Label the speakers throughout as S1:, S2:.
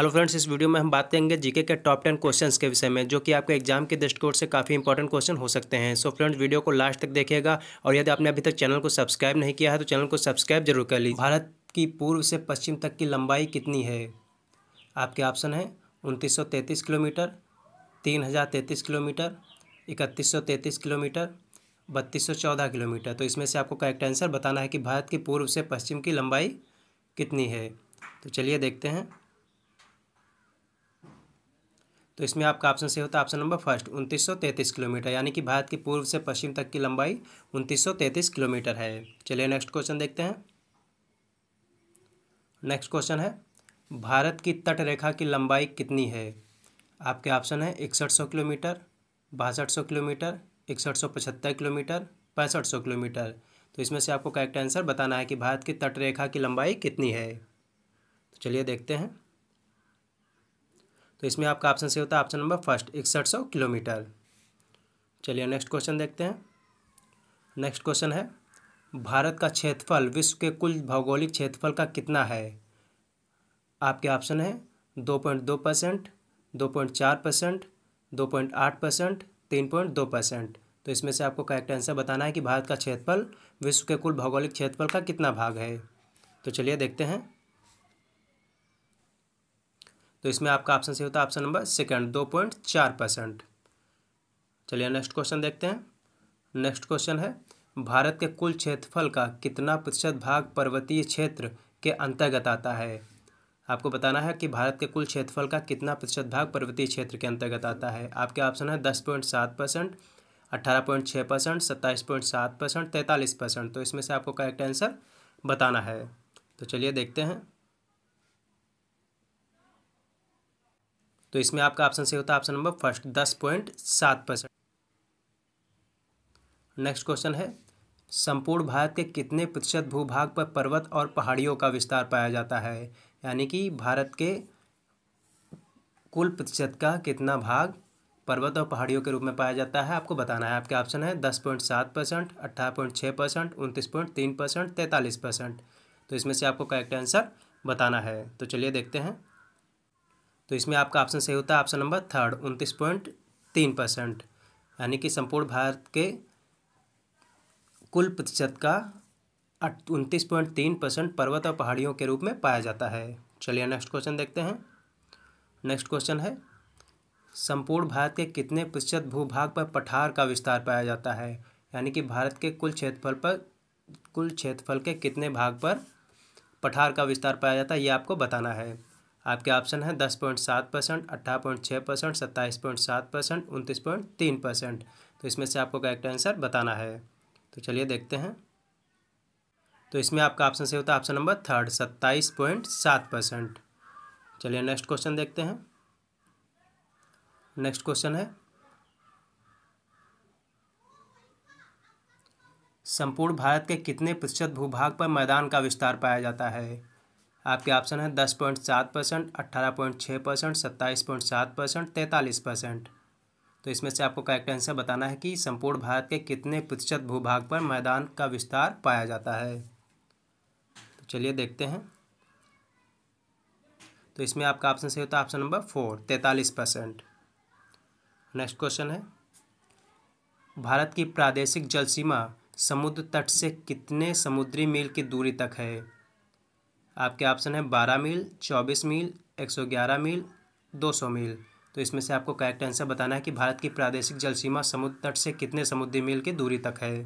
S1: hello friends इस video में हम बात करेंगे जीके के टॉप टेन क्वेश्चंस के विषय में जो कि आपके एग्जाम के दृष्टिकोण से काफ़ी इंपॉर्टेंट क्वेश्चन हो सकते हैं सो so फ्रेंड्स वीडियो को लास्ट तक देखिएगा और यदि आपने अभी तक चैनल को सब्सक्राइब नहीं किया है तो चैनल को सब्सक्राइब जरूर कर लीजिए भारत की पूर्व से पश्चिम तक की लंबाई कितनी है आपके ऑप्शन हैं उनतीस किलोमीटर तीन किलोमीटर इकतीस किलोमीटर बत्तीस किलोमीटर तो इसमें से आपको करेक्ट आंसर बताना है कि भारत की पूर्व से पश्चिम की लंबाई कितनी है तो चलिए देखते हैं तो इसमें आपका ऑप्शन से होता है ऑप्शन नंबर फर्स्ट उनतीस किलोमीटर यानी कि भारत की पूर्व से पश्चिम तक की लंबाई उनतीस किलोमीटर है चलिए नेक्स्ट क्वेश्चन देखते हैं नेक्स्ट क्वेश्चन है भारत की तट रेखा की लंबाई कितनी है आपके ऑप्शन है इकसठ सौ किलोमीटर बासठ सौ किलोमीटर इकसठ सौ पचहत्तर किलोमीटर पैंसठ सौ किलोमीटर तो इसमें से आपको करेक्ट आंसर बताना है कि भारत की तट रेखा की लंबाई कितनी है तो चलिए देखते हैं तो इसमें आपका ऑप्शन सी होता है ऑप्शन नंबर फर्स्ट इकसठ सौ किलोमीटर चलिए नेक्स्ट क्वेश्चन देखते हैं नेक्स्ट क्वेश्चन है भारत का क्षेत्रफल विश्व के कुल भौगोलिक क्षेत्रफल का कितना है आपके ऑप्शन है दो पॉइंट दो परसेंट दो पॉइंट चार परसेंट दो पॉइंट आठ परसेंट तीन पॉइंट दो परसेंट तो इसमें से आपको करेक्ट आंसर बताना है कि भारत का क्षेत्रफल विश्व के कुल भौगोलिक क्षेत्रफल का कितना भाग है तो चलिए देखते हैं तो इसमें आपका ऑप्शन सही होता है ऑप्शन नंबर सेकंड दो पॉइंट चार परसेंट चलिए नेक्स्ट क्वेश्चन देखते हैं नेक्स्ट क्वेश्चन है भारत के कुल क्षेत्रफल का कितना प्रतिशत भाग पर्वतीय क्षेत्र के अंतर्गत आता है आपको बताना है कि भारत के कुल क्षेत्रफल का कितना प्रतिशत भाग पर्वतीय क्षेत्र के अंतर्गत आता है आपके ऑप्शन है दस पॉइंट सात परसेंट अट्ठारह पॉइंट छः परसेंट सत्ताईस पॉइंट सात परसेंट तैंतालीस परसेंट तो इसमें से आपको करेक्ट आंसर बताना है तो चलिए देखते हैं तो इसमें आपका ऑप्शन सही होता है ऑप्शन नंबर फर्स्ट दस पॉइंट सात परसेंट नेक्स्ट क्वेश्चन है संपूर्ण भारत के कितने प्रतिशत भूभाग पर पर्वत और पहाड़ियों का विस्तार पाया जाता है यानी कि भारत के कुल प्रतिशत का कितना भाग पर्वत और पहाड़ियों के रूप में पाया जाता है आपको बताना है आपके ऑप्शन है दस पॉइंट सात परसेंट अट्ठारह पॉइंट छः परसेंट उनतीस पॉइंट तीन परसेंट तैंतालीस परसेंट तो इसमें से आपको करेक्ट आंसर बताना है तो चलिए देखते हैं तो इसमें आपका ऑप्शन सही होता है ऑप्शन नंबर थर्ड उनतीस पॉइंट तीन परसेंट यानी कि संपूर्ण भारत के कुल प्रतिशत का उनतीस पॉइंट तीन परसेंट पर्वत और पहाड़ियों के रूप में पाया जाता है चलिए नेक्स्ट क्वेश्चन देखते हैं नेक्स्ट क्वेश्चन है संपूर्ण भारत के कितने प्रतिशत भूभाग पर पठार का विस्तार पाया जाता है यानी कि भारत के कुल क्षेत्रफल पर कुल क्षेत्रफल के कितने भाग पर पठार का विस्तार पाया जाता है ये आपको बताना है आपके ऑप्शन है दस पॉइंट सात परसेंट अट्ठारह पॉइंट छः परसेंट सत्ताईस पॉइंट सात परसेंट उनतीस पॉइंट तीन परसेंट तो इसमें से आपको करेक्ट आंसर बताना है तो चलिए देखते हैं तो इसमें आपका ऑप्शन से होता है ऑप्शन नंबर थर्ड सत्ताईस पॉइंट सात परसेंट चलिए नेक्स्ट क्वेश्चन देखते हैं नेक्स्ट क्वेश्चन है संपूर्ण भारत के कितने प्रतिशत भूभाग पर मैदान का विस्तार पाया जाता है आपके ऑप्शन है दस पॉइंट सात परसेंट अट्ठारह पॉइंट छः परसेंट सत्ताईस पॉइंट सात परसेंट तैंतालीस परसेंट तो इसमें से आपको करेक्ट आंसर बताना है कि संपूर्ण भारत के कितने प्रतिशत भूभाग पर मैदान का विस्तार पाया जाता है तो चलिए देखते हैं तो इसमें आपका ऑप्शन सही होता है ऑप्शन नंबर फोर तैंतालीस परसेंट नेक्स्ट क्वेश्चन है भारत की प्रादेशिक जल सीमा समुद्र तट से कितने समुद्री मील की दूरी तक है आपके ऑप्शन है बारह मील चौबीस मील एक सौ ग्यारह मील दो सौ मील तो इसमें से आपको करेक्ट आंसर बताना है कि भारत की प्रादेशिक जल सीमा समुद्र तट से कितने समुद्री मील की दूरी तक है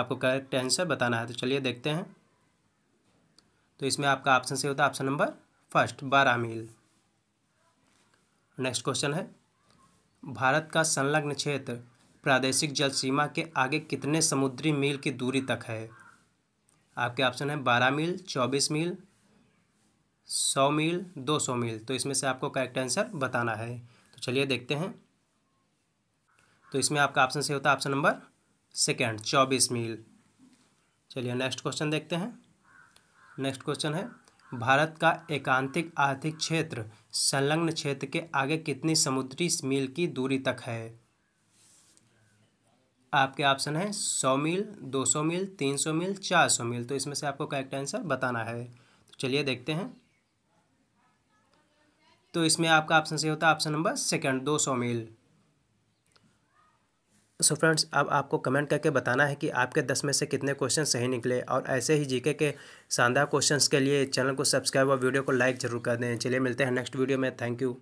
S1: आपको करेक्ट आंसर बताना है तो चलिए देखते हैं तो इसमें आपका ऑप्शन से होता है ऑप्शन नंबर फर्स्ट बारह मील नेक्स्ट क्वेश्चन है भारत का संलग्न क्षेत्र प्रादेशिक जल सीमा के आगे कितने समुद्री मील की दूरी तक है आपके ऑप्शन है बारह मील चौबीस मील सौ मील दो सौ मील तो इसमें से आपको करेक्ट आंसर बताना है तो चलिए देखते हैं तो इसमें आपका ऑप्शन से होता है ऑप्शन नंबर सेकेंड चौबीस मील चलिए नेक्स्ट क्वेश्चन देखते हैं नेक्स्ट क्वेश्चन है भारत का एकांतिक आर्थिक क्षेत्र संलग्न क्षेत्र के आगे कितनी समुद्री मील की दूरी तक है आपके ऑप्शन है सौ मील दो सौ मील तीन सौ मील चार सौ मील तो इसमें से आपको करेक्ट आंसर बताना है तो चलिए देखते हैं तो इसमें आपका ऑप्शन सही होता है ऑप्शन नंबर सेकंड दो सौ मील सो फ्रेंड्स अब आपको कमेंट करके बताना है कि आपके दस में से कितने क्वेश्चन सही निकले और ऐसे ही जीके के शानदार क्वेश्चंस के लिए चैनल को सब्सक्राइब और वीडियो को लाइक जरूर कर दें चलिए मिलते हैं नेक्स्ट वीडियो में थैंक यू